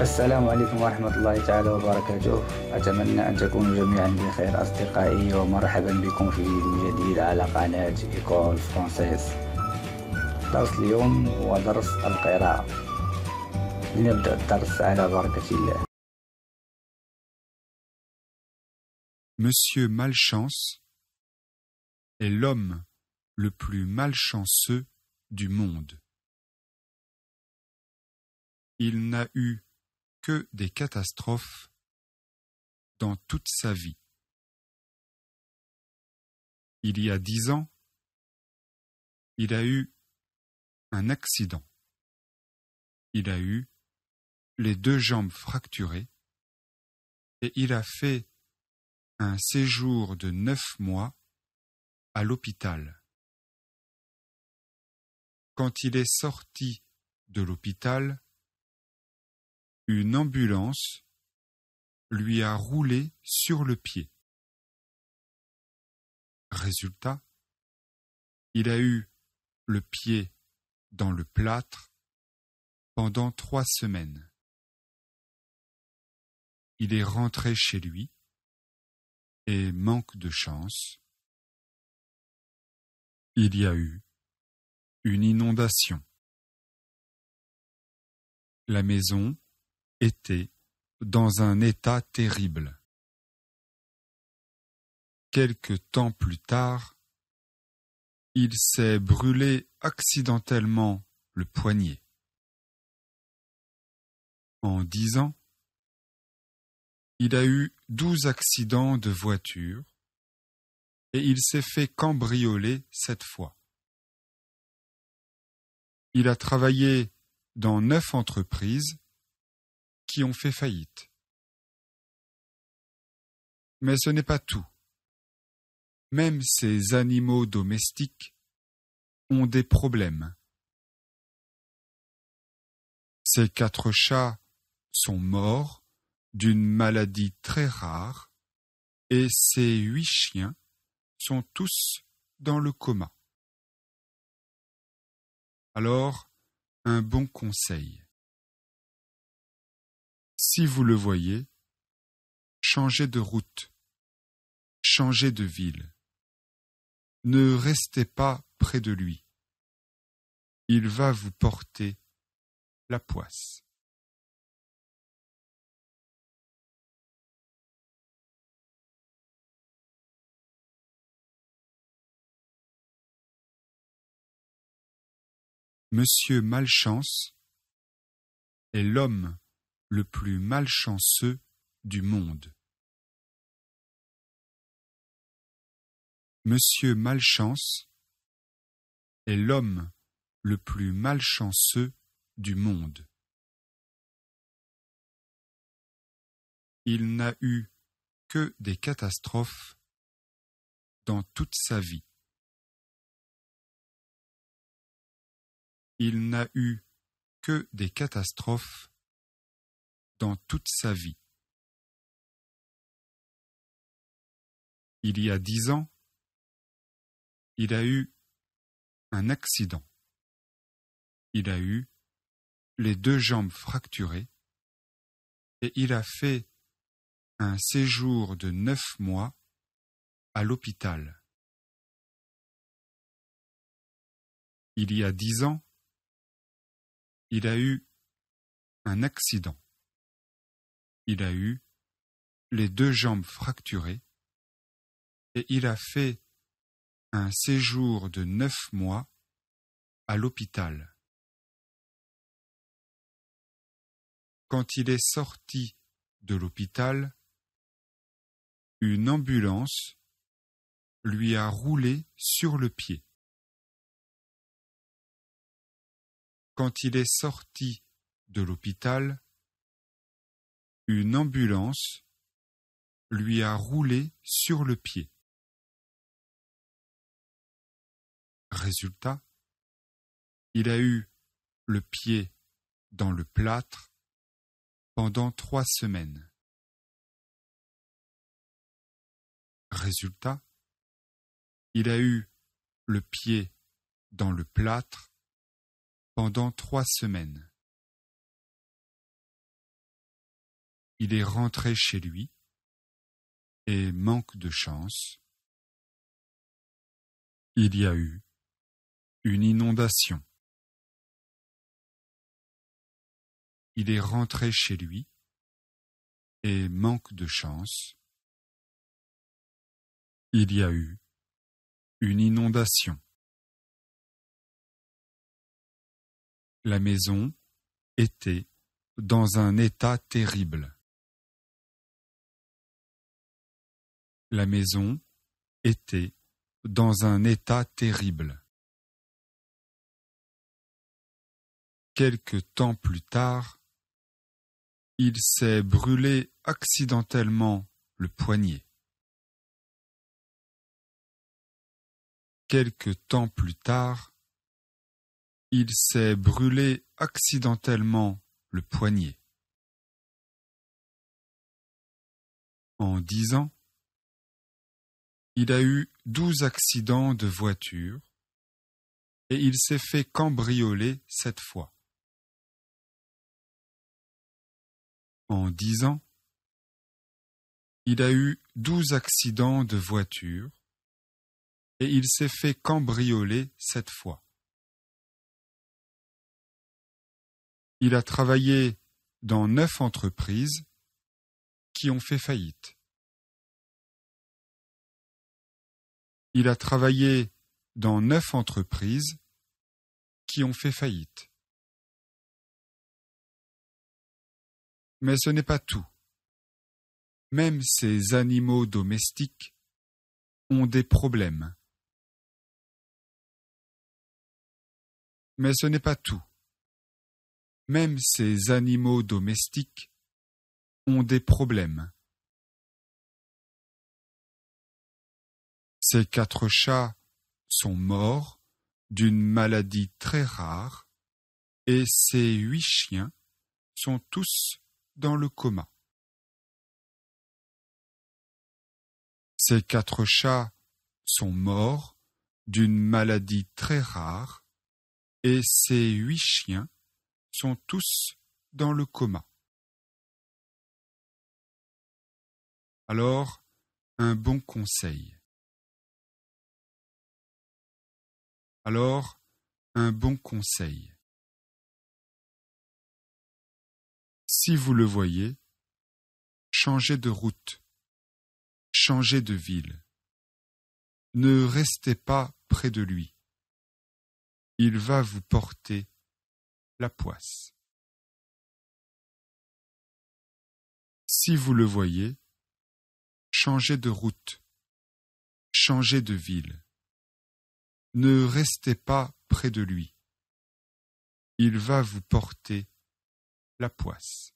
السلام عليكم ورحمة الله تعالى وبركاته أتمنى أن تكونوا جميعا بخير أصدقائي ومرحبا بكم في فيديو جديد على قناة إيكول فرانسيس درس اليوم هو درس القراءة لنبدأ الدرس على بركة الله Monsieur Malchance est l'homme le plus malchanceux du monde. Il n'a eu que des catastrophes dans toute sa vie. Il y a dix ans, il a eu un accident. Il a eu les deux jambes fracturées et il a fait un séjour de neuf mois à l'hôpital. Quand il est sorti de l'hôpital, une ambulance lui a roulé sur le pied. Résultat, il a eu le pied dans le plâtre pendant trois semaines. Il est rentré chez lui et manque de chance. Il y a eu une inondation. La maison était dans un état terrible. Quelque temps plus tard, il s'est brûlé accidentellement le poignet. En dix ans, il a eu douze accidents de voiture et il s'est fait cambrioler cette fois. Il a travaillé dans neuf entreprises qui ont fait faillite. Mais ce n'est pas tout. Même ces animaux domestiques ont des problèmes. Ces quatre chats sont morts d'une maladie très rare et ces huit chiens sont tous dans le coma. Alors, un bon conseil. Si vous le voyez, changez de route, changez de ville. Ne restez pas près de lui. Il va vous porter la poisse. Monsieur Malchance est l'homme le plus malchanceux du monde. Monsieur Malchance est l'homme le plus malchanceux du monde. Il n'a eu que des catastrophes dans toute sa vie. Il n'a eu que des catastrophes dans toute sa vie. Il y a dix ans, il a eu un accident. Il a eu les deux jambes fracturées et il a fait un séjour de neuf mois à l'hôpital. Il y a dix ans, il a eu un accident. Il a eu les deux jambes fracturées et il a fait un séjour de neuf mois à l'hôpital. Quand il est sorti de l'hôpital, une ambulance lui a roulé sur le pied. Quand il est sorti de l'hôpital, une ambulance lui a roulé sur le pied. Résultat, il a eu le pied dans le plâtre pendant trois semaines. Résultat, il a eu le pied dans le plâtre pendant trois semaines. Il est rentré chez lui et manque de chance. Il y a eu une inondation. Il est rentré chez lui et manque de chance. Il y a eu une inondation. La maison était dans un état terrible. La maison était dans un état terrible. Quelque temps plus tard, il s'est brûlé accidentellement le poignet. Quelque temps plus tard, il s'est brûlé accidentellement le poignet. En dix ans, il a eu douze accidents de voiture et il s'est fait cambrioler sept fois. En dix ans, il a eu douze accidents de voiture et il s'est fait cambrioler sept fois. Il a travaillé dans neuf entreprises qui ont fait faillite. Il a travaillé dans neuf entreprises qui ont fait faillite. Mais ce n'est pas tout. Même ces animaux domestiques ont des problèmes. Mais ce n'est pas tout. Même ces animaux domestiques ont des problèmes. Ces quatre chats sont morts d'une maladie très rare et ces huit chiens sont tous dans le coma. Ces quatre chats sont morts d'une maladie très rare et ces huit chiens sont tous dans le coma. Alors, un bon conseil. alors un bon conseil. Si vous le voyez, changez de route, changez de ville. Ne restez pas près de lui. Il va vous porter la poisse. Si vous le voyez, changez de route, changez de ville ne restez pas près de lui. Il va vous porter la poisse.